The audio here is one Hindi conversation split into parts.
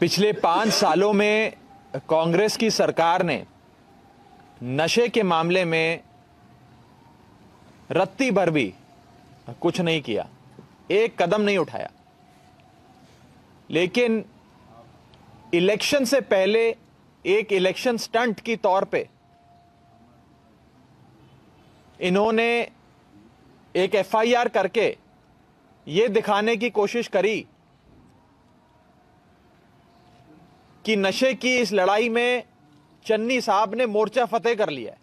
पिछले पाँच सालों में कांग्रेस की सरकार ने नशे के मामले में रत्ती भर भी कुछ नहीं किया एक कदम नहीं उठाया लेकिन इलेक्शन से पहले एक इलेक्शन स्टंट की तौर पे इन्होंने एक एफआईआर करके ये दिखाने की कोशिश करी कि नशे की इस लड़ाई में चन्नी साहब ने मोर्चा फतेह कर लिया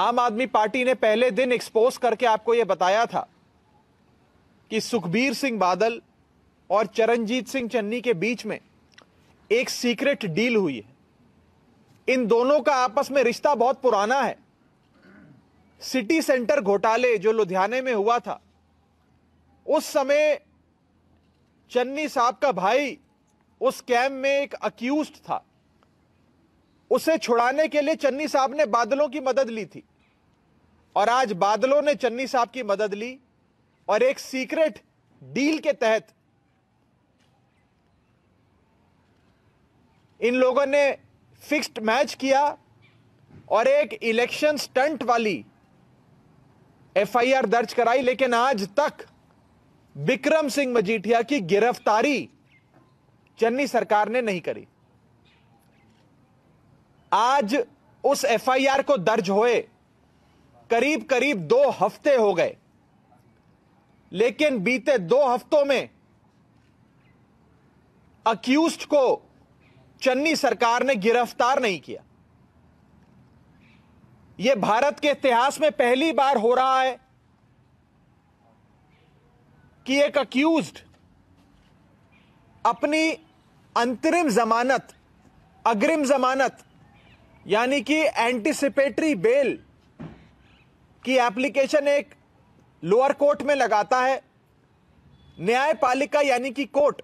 आम आदमी पार्टी ने पहले दिन एक्सपोज करके आपको यह बताया था कि सुखबीर सिंह बादल और चरणजीत सिंह चन्नी के बीच में एक सीक्रेट डील हुई है इन दोनों का आपस में रिश्ता बहुत पुराना है सिटी सेंटर घोटाले जो लुधियाने में हुआ था उस समय चन्नी साहब का भाई उस स्कैम में एक अक्यूज था उसे छुड़ाने के लिए चन्नी साहब ने बादलों की मदद ली थी और आज बादलों ने चन्नी साहब की मदद ली और एक सीक्रेट डील के तहत इन लोगों ने फिक्स्ड मैच किया और एक इलेक्शन स्टंट वाली एफआईआर दर्ज कराई लेकिन आज तक विक्रम सिंह मजीठिया की गिरफ्तारी चन्नी सरकार ने नहीं करी आज उस एफआईआर को दर्ज हुए करीब करीब दो हफ्ते हो गए लेकिन बीते दो हफ्तों में अक्यूज को चन्नी सरकार ने गिरफ्तार नहीं किया यह भारत के इतिहास में पहली बार हो रहा है कि एक अक्यूज अपनी अंतरिम जमानत अग्रिम जमानत यानी कि एंटीसिपेटरी बेल की एप्लीकेशन एक लोअर कोर्ट में लगाता है न्यायपालिका यानी कि कोर्ट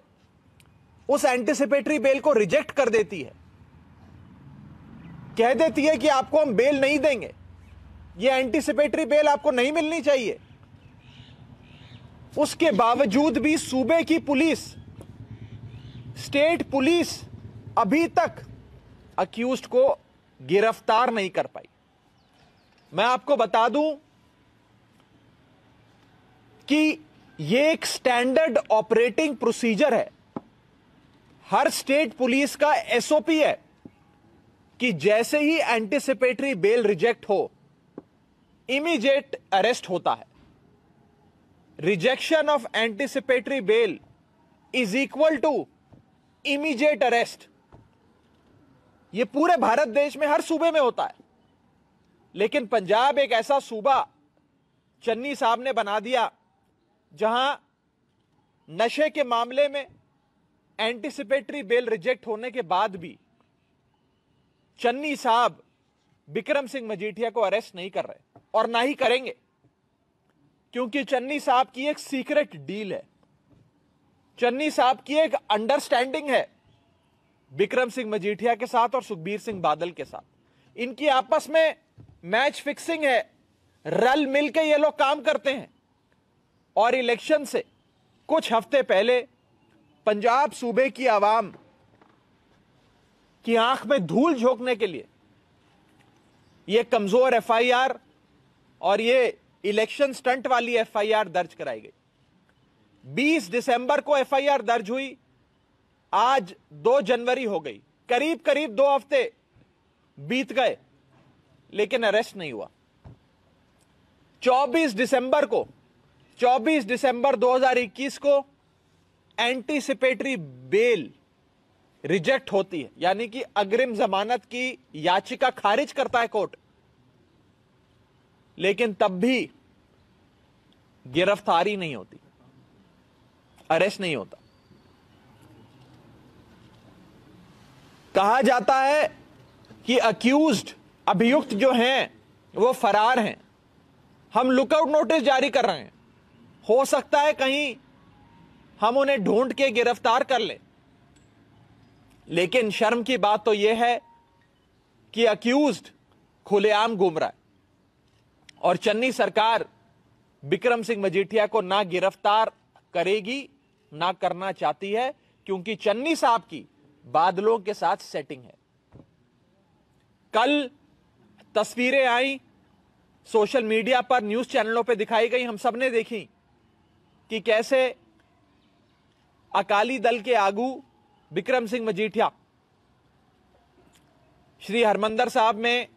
उस एंटीसिपेटरी बेल को रिजेक्ट कर देती है कह देती है कि आपको हम बेल नहीं देंगे ये एंटीसिपेटरी बेल आपको नहीं मिलनी चाहिए उसके बावजूद भी सूबे की पुलिस स्टेट पुलिस अभी तक अक्यूज को गिरफ्तार नहीं कर पाई मैं आपको बता दूं कि यह एक स्टैंडर्ड ऑपरेटिंग प्रोसीजर है हर स्टेट पुलिस का एसओपी है कि जैसे ही एंटीसिपेटरी बेल रिजेक्ट हो इमीडिएट अरेस्ट होता है rejection of anticipatory bail is equal to immediate arrest ये पूरे भारत देश में हर सूबे में होता है लेकिन पंजाब एक ऐसा सूबा चन्नी साहब ने बना दिया जहां नशे के मामले में एंटीसिपेटरी बेल रिजेक्ट होने के बाद भी चन्नी साहब बिक्रम सिंह मजीठिया को अरेस्ट नहीं कर रहे और ना ही करेंगे क्योंकि चन्नी साहब की एक सीक्रेट डील है चन्नी साहब की एक अंडरस्टैंडिंग है विक्रम सिंह मजीठिया के साथ और सुखबीर सिंह बादल के साथ इनकी आपस में मैच फिक्सिंग है रल मिलकर ये लोग काम करते हैं और इलेक्शन से कुछ हफ्ते पहले पंजाब सूबे की आवाम की आंख में धूल झोंकने के लिए ये कमजोर एफआईआर और ये इलेक्शन स्टंट वाली एफआईआर दर्ज कराई गई 20 दिसंबर को एफआईआर दर्ज हुई आज 2 जनवरी हो गई करीब करीब दो हफ्ते बीत गए लेकिन अरेस्ट नहीं हुआ 24 दिसंबर को 24 दिसंबर 2021 को एंटीसिपेटरी बेल रिजेक्ट होती है यानी कि अग्रिम जमानत की याचिका खारिज करता है कोर्ट लेकिन तब भी गिरफ्तारी नहीं होती अरेस्ट नहीं होता कहा जाता है कि अक्यूज अभियुक्त जो हैं वो फरार हैं हम लुकआउट नोटिस जारी कर रहे हैं हो सकता है कहीं हम उन्हें ढूंढ के गिरफ्तार कर लें लेकिन शर्म की बात तो यह है कि अक्यूज खुलेआम घूम रहा है और चन्नी सरकार बिक्रम सिंह मजीठिया को ना गिरफ्तार करेगी ना करना चाहती है क्योंकि चन्नी साहब की बादलों के साथ सेटिंग है कल तस्वीरें आई सोशल मीडिया पर न्यूज चैनलों पे दिखाई गई हम सब ने देखी कि कैसे अकाली दल के आगू विक्रम सिंह मजीठिया श्री हरमंदर साहब में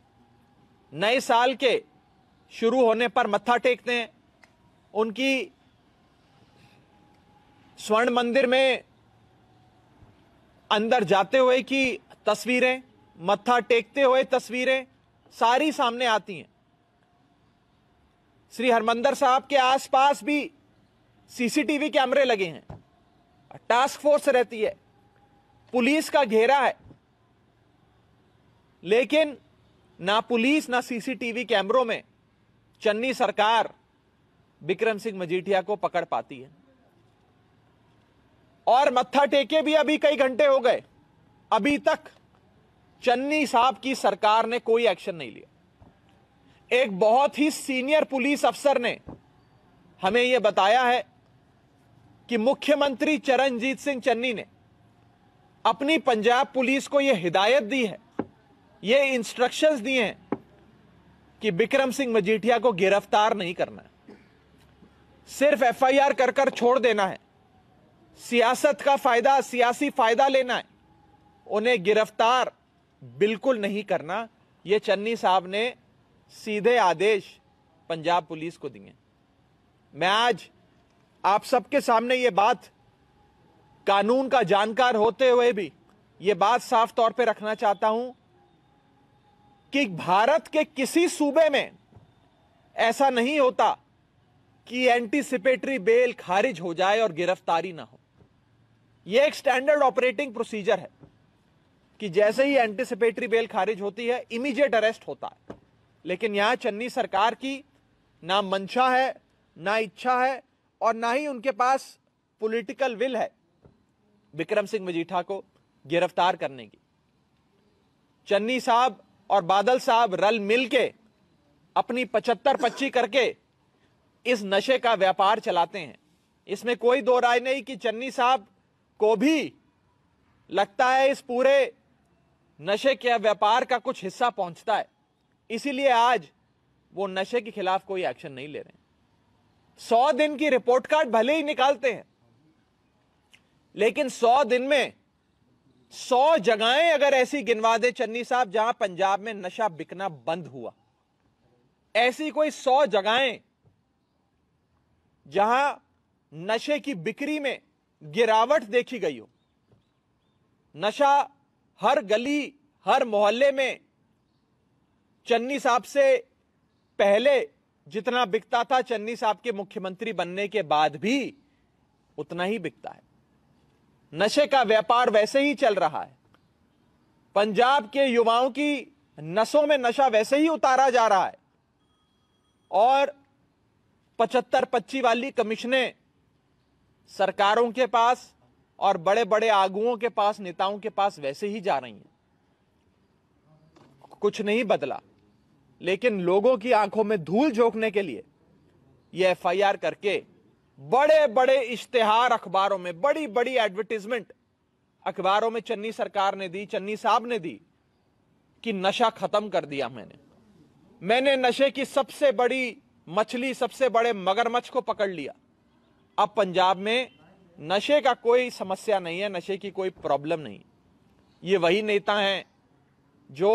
नए साल के शुरू होने पर मत्था टेकते हैं उनकी स्वर्ण मंदिर में अंदर जाते हुए की तस्वीरें मत्था टेकते हुए तस्वीरें सारी सामने आती हैं श्री हरमंदर साहब के आसपास भी सीसीटीवी कैमरे लगे हैं टास्क फोर्स रहती है पुलिस का घेरा है लेकिन ना पुलिस ना सीसीटीवी कैमरों में चन्नी सरकार बिक्रम सिंह मजीठिया को पकड़ पाती है और मत्था टेके भी अभी कई घंटे हो गए अभी तक चन्नी साहब की सरकार ने कोई एक्शन नहीं लिया एक बहुत ही सीनियर पुलिस अफसर ने हमें यह बताया है कि मुख्यमंत्री चरणजीत सिंह चन्नी ने अपनी पंजाब पुलिस को यह हिदायत दी है ये इंस्ट्रक्शंस दिए हैं कि बिक्रम सिंह मजीठिया को गिरफ्तार नहीं करना है सिर्फ एफआईआर कर कर छोड़ देना है सियासत का फायदा सियासी फायदा लेना है उन्हें गिरफ्तार बिल्कुल नहीं करना ये चन्नी साहब ने सीधे आदेश पंजाब पुलिस को दिए मैं आज आप सबके सामने ये बात कानून का जानकार होते हुए भी ये बात साफ तौर पे रखना चाहता हूं कि भारत के किसी सूबे में ऐसा नहीं होता कि एंटीसिपेटरी बेल खारिज हो जाए और गिरफ्तारी ना हो यह एक स्टैंडर्ड ऑपरेटिंग प्रोसीजर है कि जैसे ही एंटीसिपेटरी बेल खारिज होती है इमीजिएट अरेस्ट होता है लेकिन यहां चन्नी सरकार की ना मंशा है ना इच्छा है और ना ही उनके पास पॉलिटिकल विल है विक्रम सिंह मजीठा को गिरफ्तार करने की चन्नी साहब और बादल साहब रल मिल के अपनी पचहत्तर पच्ची करके इस नशे का व्यापार चलाते हैं इसमें कोई दो राय नहीं कि चन्नी साहब को भी लगता है इस पूरे नशे के व्यापार का कुछ हिस्सा पहुंचता है इसीलिए आज वो नशे के खिलाफ कोई एक्शन नहीं ले रहे हैं सौ दिन की रिपोर्ट कार्ड भले ही निकालते हैं लेकिन सौ दिन में सौ जगहें अगर ऐसी गिनवा दे चन्नी साहब जहां पंजाब में नशा बिकना बंद हुआ ऐसी कोई सौ जगहें जहां नशे की बिक्री में गिरावट देखी गई हो नशा हर गली हर मोहल्ले में चन्नी साहब से पहले जितना बिकता था चन्नी साहब के मुख्यमंत्री बनने के बाद भी उतना ही बिकता है नशे का व्यापार वैसे ही चल रहा है पंजाब के युवाओं की नसों में नशा वैसे ही उतारा जा रहा है और पचहत्तर पच्ची वाली कमिश्नें सरकारों के पास और बड़े बड़े आगुओं के पास नेताओं के पास वैसे ही जा रही हैं कुछ नहीं बदला लेकिन लोगों की आंखों में धूल झोंकने के लिए यह एफआईआर करके बड़े बड़े इश्तेहार अखबारों में बड़ी बड़ी एडवर्टीजमेंट अखबारों में चन्नी सरकार ने दी चन्नी साहब ने दी कि नशा खत्म कर दिया मैंने मैंने नशे की सबसे बड़ी मछली सबसे बड़े मगरमच्छ को पकड़ लिया अब पंजाब में नशे का कोई समस्या नहीं है नशे की कोई प्रॉब्लम नहीं ये वही नेता हैं जो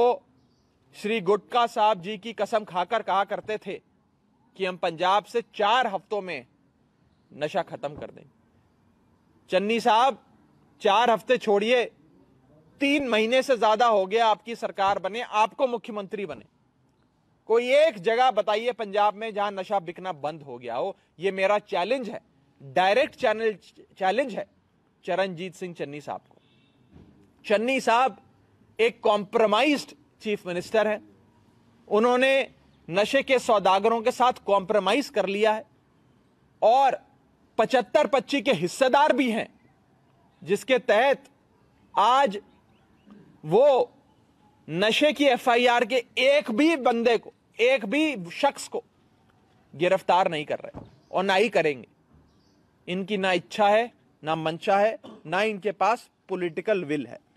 श्री गुटका साहब जी की कसम खाकर कहा करते थे कि हम पंजाब से चार हफ्तों में नशा खत्म कर दें चन्नी साहब चार हफ्ते छोड़िए तीन महीने से ज्यादा हो गया आपकी सरकार बने आपको मुख्यमंत्री बने कोई एक जगह बताइए पंजाब में जहां नशा बिकना बंद हो गया हो यह मेरा चैलेंज है डायरेक्ट चैनल चैलेंज है चरणजीत सिंह चन्नी साहब को चन्नी साहब एक कॉम्प्रोमाइज्ड चीफ मिनिस्टर है उन्होंने नशे के सौदागरों के साथ कॉम्प्रोमाइज कर लिया है और पचहत्तर पच्ची के हिस्सेदार भी हैं जिसके तहत आज वो नशे की एफआईआर के एक भी बंदे को एक भी शख्स को गिरफ्तार नहीं कर रहे और ना ही करेंगे इनकी ना इच्छा है ना मंशा है ना इनके पास पॉलिटिकल विल है